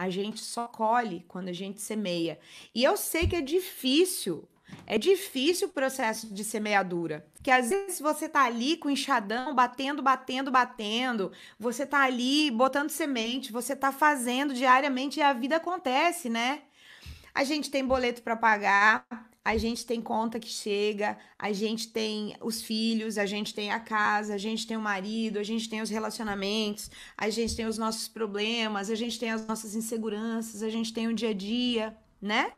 A gente só colhe quando a gente semeia. E eu sei que é difícil. É difícil o processo de semeadura. Que às vezes você tá ali com enxadão, batendo, batendo, batendo. Você tá ali botando semente, você tá fazendo diariamente e a vida acontece, né? A gente tem boleto para pagar, a gente tem conta que chega, a gente tem os filhos, a gente tem a casa, a gente tem o marido, a gente tem os relacionamentos, a gente tem os nossos problemas, a gente tem as nossas inseguranças, a gente tem o dia a dia, né?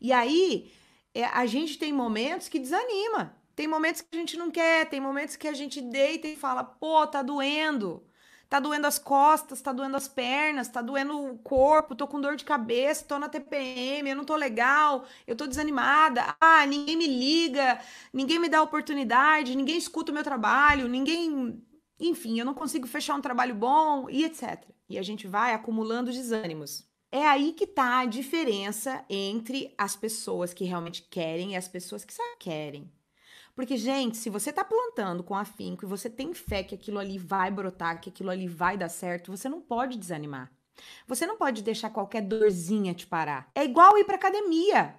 E aí, é, a gente tem momentos que desanima. Tem momentos que a gente não quer, tem momentos que a gente deita e fala, pô, tá doendo tá doendo as costas, tá doendo as pernas, tá doendo o corpo, tô com dor de cabeça, tô na TPM, eu não tô legal, eu tô desanimada, ah, ninguém me liga, ninguém me dá oportunidade, ninguém escuta o meu trabalho, ninguém. Enfim, eu não consigo fechar um trabalho bom e etc. E a gente vai acumulando desânimos. É aí que tá a diferença entre as pessoas que realmente querem e as pessoas que só querem. Porque, gente, se você tá plantando com afinco e você tem fé que aquilo ali vai brotar, que aquilo ali vai dar certo, você não pode desanimar. Você não pode deixar qualquer dorzinha te parar. É igual ir pra academia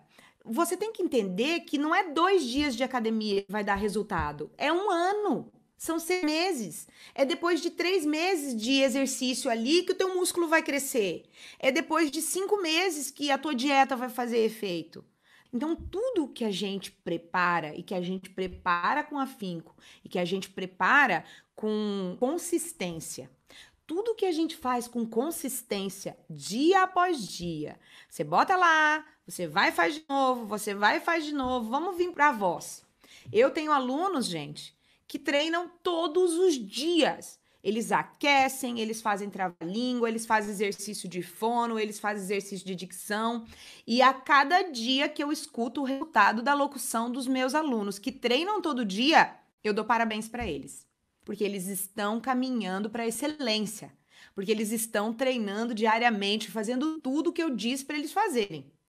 você tem que entender que não é dois dias de academia que vai dar resultado, é um ano. São seis meses. É depois de três meses de exercício ali que o teu músculo vai crescer. É depois de cinco meses que a tua dieta vai fazer efeito. Então, tudo que a gente prepara e que a gente prepara com afinco e que a gente prepara com consistência, tudo que a gente faz com consistência, dia após dia, você bota lá, você vai e faz de novo, você vai e faz de novo, vamos vir para a voz. Eu tenho alunos, gente, que treinam todos os dias. Eles aquecem, eles fazem trava-língua, eles fazem exercício de fono, eles fazem exercício de dicção. E a cada dia que eu escuto o resultado da locução dos meus alunos que treinam todo dia, eu dou parabéns para eles, porque eles estão caminhando para excelência, porque eles estão treinando diariamente, fazendo tudo o que eu disse para eles fazerem.